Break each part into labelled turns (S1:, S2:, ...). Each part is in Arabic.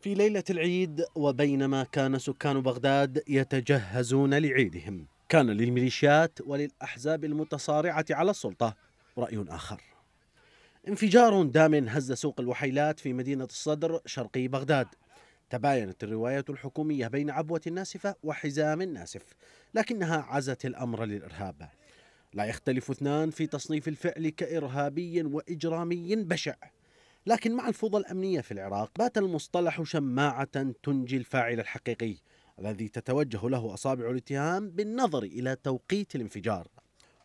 S1: في ليلة العيد وبينما كان سكان بغداد يتجهزون لعيدهم كان للميليشيات وللأحزاب المتصارعة على السلطة رأي آخر انفجار دام هز سوق الوحيلات في مدينة الصدر شرقي بغداد تباينت الرواية الحكومية بين عبوة ناسفة وحزام ناسف لكنها عزت الأمر للإرهاب لا يختلف اثنان في تصنيف الفعل كإرهابي وإجرامي بشع لكن مع الفوضى الأمنية في العراق بات المصطلح شماعة تنجي الفاعل الحقيقي الذي تتوجه له أصابع الاتهام بالنظر إلى توقيت الانفجار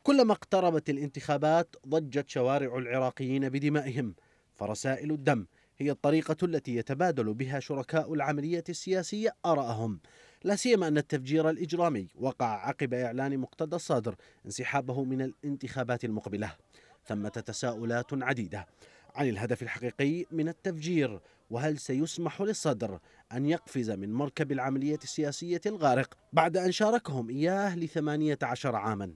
S1: كلما اقتربت الانتخابات ضجت شوارع العراقيين بدمائهم فرسائل الدم هي الطريقة التي يتبادل بها شركاء العملية السياسية آراءهم لا سيما أن التفجير الإجرامي وقع عقب إعلان مقتدى الصدر انسحابه من الانتخابات المقبلة ثمة تساؤلات عديدة عن الهدف الحقيقي من التفجير وهل سيسمح للصدر أن يقفز من مركب العملية السياسية الغارق بعد أن شاركهم إياه لثمانية عشر عاما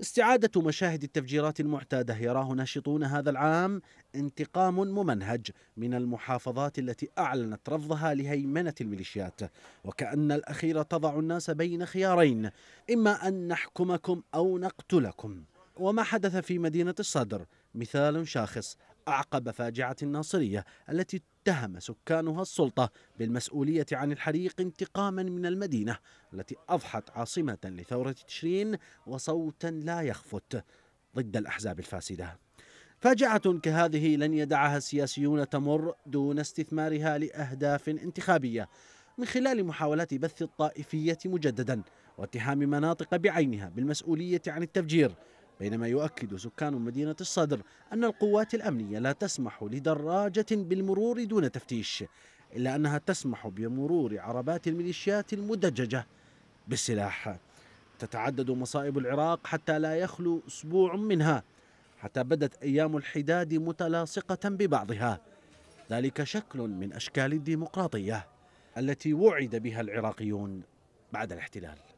S1: استعادة مشاهد التفجيرات المعتادة يراه ناشطون هذا العام انتقام ممنهج من المحافظات التي أعلنت رفضها لهيمنة الميليشيات وكأن الأخير تضع الناس بين خيارين إما أن نحكمكم أو نقتلكم وما حدث في مدينة الصدر مثال شاخص أعقب فاجعة الناصرية التي اتهم سكانها السلطة بالمسؤولية عن الحريق انتقاما من المدينة التي أضحت عاصمة لثورة تشرين وصوتا لا يخفت ضد الأحزاب الفاسدة فاجعة كهذه لن يدعها السياسيون تمر دون استثمارها لأهداف انتخابية من خلال محاولات بث الطائفية مجددا واتهام مناطق بعينها بالمسؤولية عن التفجير بينما يؤكد سكان مدينة الصدر أن القوات الأمنية لا تسمح لدراجة بالمرور دون تفتيش إلا أنها تسمح بمرور عربات الميليشيات المدججة بالسلاح تتعدد مصائب العراق حتى لا يخلو أسبوع منها حتى بدت أيام الحداد متلاصقة ببعضها ذلك شكل من أشكال الديمقراطية التي وعد بها العراقيون بعد الاحتلال